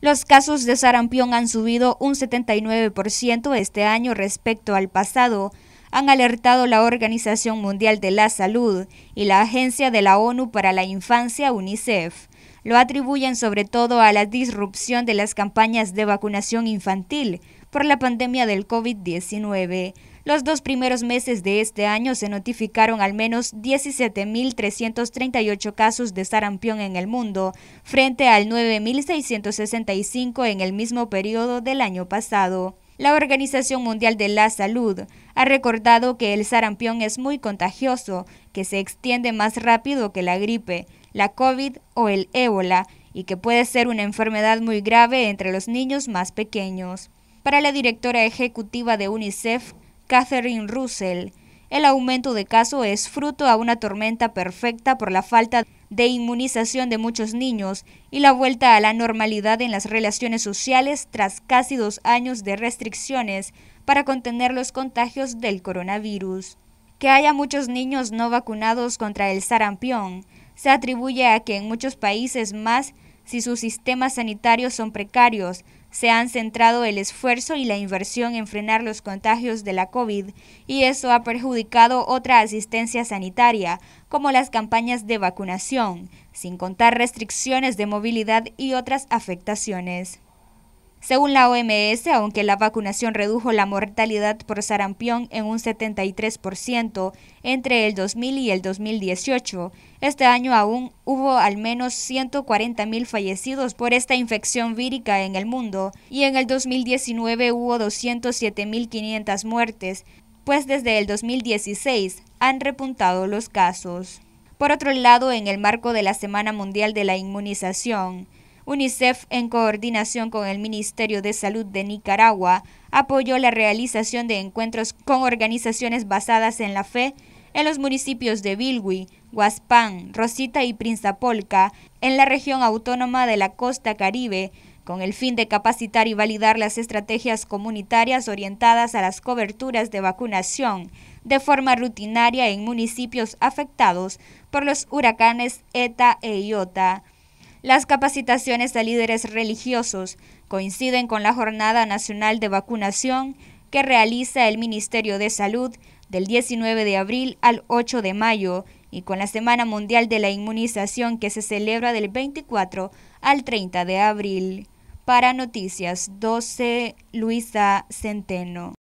Los casos de sarampión han subido un 79% este año respecto al pasado, han alertado la Organización Mundial de la Salud y la Agencia de la ONU para la Infancia, UNICEF. Lo atribuyen sobre todo a la disrupción de las campañas de vacunación infantil, por la pandemia del COVID-19. Los dos primeros meses de este año se notificaron al menos 17.338 casos de sarampión en el mundo, frente al 9.665 en el mismo periodo del año pasado. La Organización Mundial de la Salud ha recordado que el sarampión es muy contagioso, que se extiende más rápido que la gripe, la COVID o el ébola, y que puede ser una enfermedad muy grave entre los niños más pequeños. Para la directora ejecutiva de UNICEF, Catherine Russell, el aumento de casos es fruto a una tormenta perfecta por la falta de inmunización de muchos niños y la vuelta a la normalidad en las relaciones sociales tras casi dos años de restricciones para contener los contagios del coronavirus. Que haya muchos niños no vacunados contra el sarampión se atribuye a que en muchos países más si sus sistemas sanitarios son precarios. Se han centrado el esfuerzo y la inversión en frenar los contagios de la COVID y eso ha perjudicado otra asistencia sanitaria, como las campañas de vacunación, sin contar restricciones de movilidad y otras afectaciones. Según la OMS, aunque la vacunación redujo la mortalidad por sarampión en un 73% entre el 2000 y el 2018, este año aún hubo al menos 140.000 fallecidos por esta infección vírica en el mundo y en el 2019 hubo 207.500 muertes, pues desde el 2016 han repuntado los casos. Por otro lado, en el marco de la Semana Mundial de la Inmunización, UNICEF, en coordinación con el Ministerio de Salud de Nicaragua, apoyó la realización de encuentros con organizaciones basadas en la fe en los municipios de Bilwi, Guaspán, Rosita y Prinzapolca, en la región autónoma de la costa caribe, con el fin de capacitar y validar las estrategias comunitarias orientadas a las coberturas de vacunación de forma rutinaria en municipios afectados por los huracanes ETA e IOTA. Las capacitaciones a líderes religiosos coinciden con la Jornada Nacional de Vacunación que realiza el Ministerio de Salud del 19 de abril al 8 de mayo y con la Semana Mundial de la Inmunización que se celebra del 24 al 30 de abril. Para Noticias 12, Luisa Centeno.